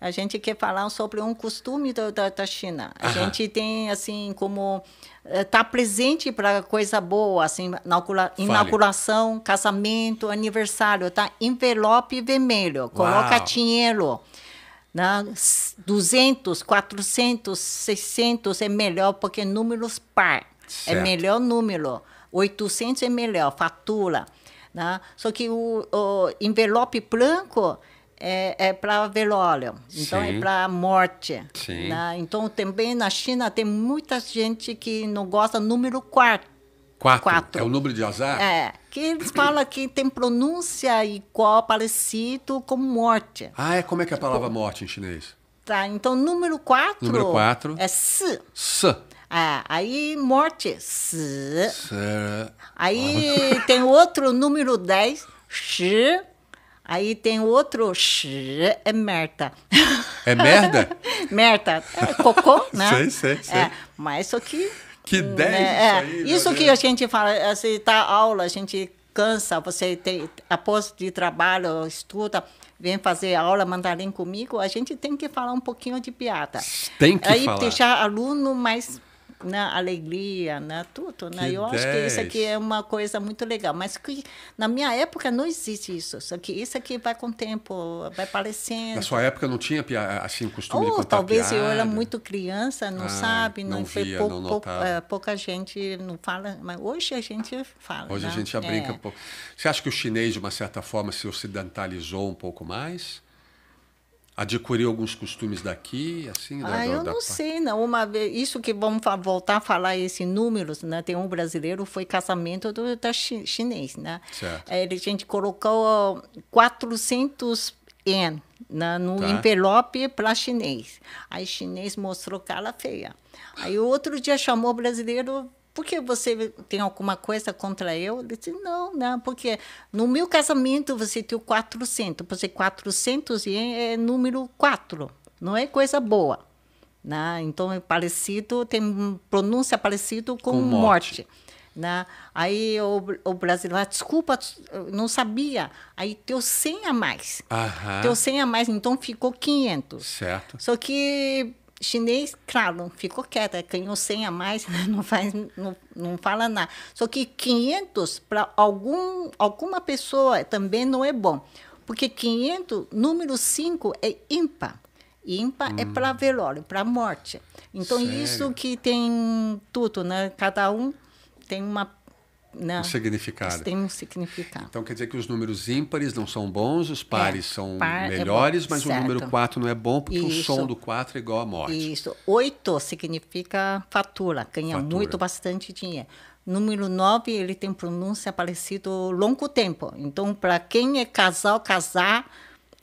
A gente quer falar sobre um costume da, da, da China. A gente tem, assim, como estar eh, tá presente para coisa boa, assim, inaugura, inauguração, casamento, aniversário, tá? Envelope vermelho, coloca Uau. dinheiro. Né? 200, 400, 600 é melhor, porque números par. É certo. É melhor número. 800 é melhor, fatura. Né? Só que o, o envelope branco é, é para velório, então é Sim. é para morte. Né? Então também na China tem muita gente que não gosta número quatro. Quatro. quatro. É o número de azar? É. Que eles falam que tem pronúncia igual, parecido com morte. Ah, é? Como é que é a palavra morte em chinês? Tá, então número quatro. Número 4. É si. Si. É, aí morte, si. si. Aí ah. tem outro número 10, shi. Aí tem outro é merda. É merda? merda. É cocô, né? Sei, sei, é, sei. É, mas isso aqui. Que ideia! Né, é, isso, aí, isso que a gente fala, assim, tá aula, a gente cansa, você tem após de trabalho, estuda, vem fazer aula mandarim comigo, a gente tem que falar um pouquinho de piada. Tem que Aí falar. deixar aluno mais na né, alegria, na né, tudo, né? eu 10. acho que isso aqui é uma coisa muito legal, mas que na minha época não existe isso, só que isso aqui vai com o tempo, vai aparecendo. Na sua época não tinha assim costume Ou, de oh, contar talvez piada. eu era muito criança, não Ai, ah, sabe, não, não foi via, pou, não pou, eh, pouca gente não fala, mas hoje a gente fala. Hoje né? a gente já brinca é. um pouco. Você acha que o chinês de uma certa forma se ocidentalizou um pouco mais? adquiriu alguns costumes daqui, assim? Da, ah, da, eu da... não sei, não. Uma vez, isso que vamos voltar a falar esses números, né? Tem um brasileiro foi casamento do da chi, chinês, né? Certo. Ele, a gente colocou 400 yen na, né, no tá. envelope para chinês. Aí chinês mostrou cara feia. Aí outro dia chamou o brasileiro porque você tem alguma coisa contra eu? Ele disse, não, não, porque no meu casamento você tem 400, porque 400 é número 4, não é coisa boa. Né? Então, é parecido, tem pronúncia parecido com, com morte. morte. Né? Aí o, o brasileiro, ah, desculpa, não sabia. Aí teu 100 a mais. Aham. Teu 100 a mais, então ficou 500. Certo. Só que chinês, claro, ficou quieta, ganhou 100 a mais, não, faz, não, não fala nada. Só que 500 para algum, alguma pessoa também não é bom, porque 500, número 5 é ímpar. Ímpar é hum. é para velório, para morte. Então, Sério? isso que tem tudo, né? Cada um tem uma um né? significado. Tem um significado. Então quer dizer que os números ímpares não são bons, os é, pares é, são par é melhores, é mas certo. o número 4 não é bom porque Isso. o som do 4 é igual à morte. Isso. 8 significa fatura, ganha fatura. muito, bastante dinheiro. Número 9, ele tem pronúncia parecido longo tempo. Então, para quem é casal, casar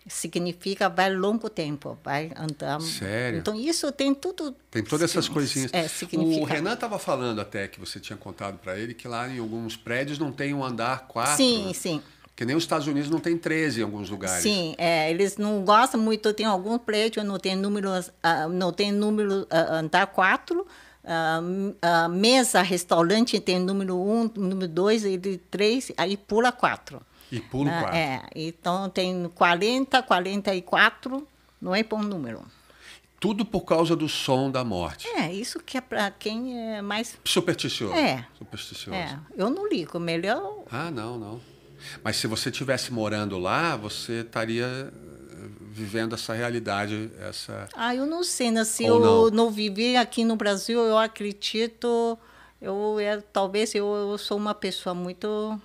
significa vai longo tempo, vai andando. Sério? Então isso tem tudo. Tem todas essas coisinhas. É, significa. O Renan estava falando até que você tinha contado para ele que lá em alguns prédios não tem um andar quatro. Sim, né? sim. Que nem os Estados Unidos não tem 13 em alguns lugares. Sim, é, eles não gostam muito, tem algum prédio não tem número, uh, não tem número uh, andar quatro. Uh, uh, mesa, restaurante tem número um, número dois e três, aí pula quatro. E pulo ah, quarto. É, então tem 40, 44, não é bom número. Tudo por causa do som da morte. É, isso que é para quem é mais. Supersticioso. É. Supersticioso. É. Eu não ligo, melhor. Ah, não, não. Mas se você tivesse morando lá, você estaria eh, vivendo essa realidade, essa. Ah, eu não sei, né? Se Ou eu não. não viver aqui no Brasil, eu acredito. Eu, é, talvez eu, eu sou uma pessoa muito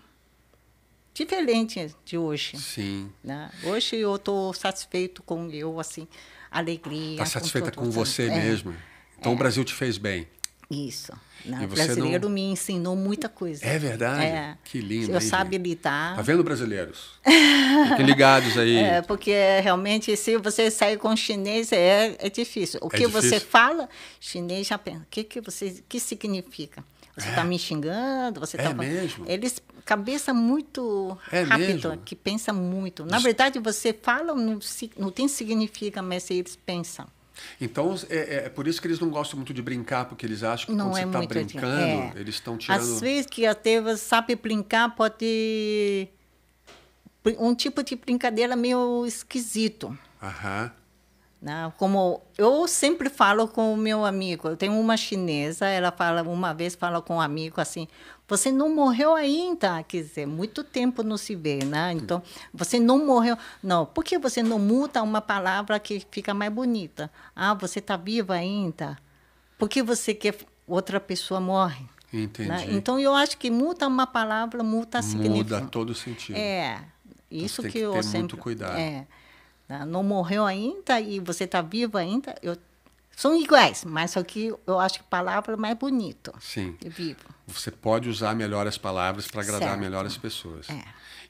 diferente de hoje. Sim. Né? Hoje eu estou satisfeito com eu, assim, alegria. Está satisfeita com, com você é, mesmo. Então é. o Brasil te fez bem. Isso. o brasileiro não... me ensinou muita coisa. É verdade? É. Que lindo. Eu hein, sabe lidar. Está vendo, brasileiros? Fiquem ligados aí. É, porque realmente, se você sair com chinês, é, é difícil. O é que difícil. você fala, chinês já pensa. O que, que, você, que significa? Você está é. me xingando, você está. É tá... mesmo. Eles cabeça muito é rápida, mesmo? que pensa muito. Na verdade, você fala não, não tem significa, mas eles pensam. Então, é, é, é, por isso que eles não gostam muito de brincar, porque eles acham que não quando é você está brincando, é. eles estão tirando... Às vezes que até você sabe brincar, pode... Um tipo de brincadeira meio esquisito. Aham. Né? Como eu sempre falo com o meu amigo, eu tenho uma chinesa, ela fala uma vez fala com um amigo assim: "Você não morreu ainda", quer dizer, muito tempo não se vê, né? Então, você não morreu. Não, por que você não muda uma palavra que fica mais bonita? Ah, você está viva ainda. Por que você quer outra pessoa morre? Né? Entendi. Né? Então eu acho que muda uma palavra, muda significado. Muda todo sentido. É. Então, isso então, que, que eu ter sempre muito cuidado. É. Né? não morreu ainda e você está vivo ainda, eu são iguais, mas só que eu acho que palavra é mais bonito. Sim. Vivo. Você pode usar melhor as palavras para agradar certo. melhor as pessoas. É.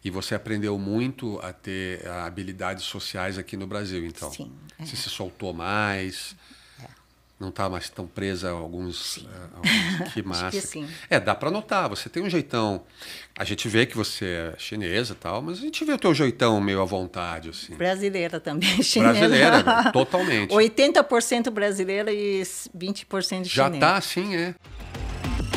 E você aprendeu muito a ter habilidades sociais aqui no Brasil, então. Sim. É. Você se soltou mais não está mais tão presa a alguns, eh, a alguns que massa. Que é, assim. é dá para notar, você tem um jeitão. A gente vê que você é chinesa e tal, mas a gente vê o teu jeitão meio à vontade assim. Brasileira também, chinesa. Brasileira, né? totalmente. 80% brasileira e 20% chinesa. Já tá assim, é.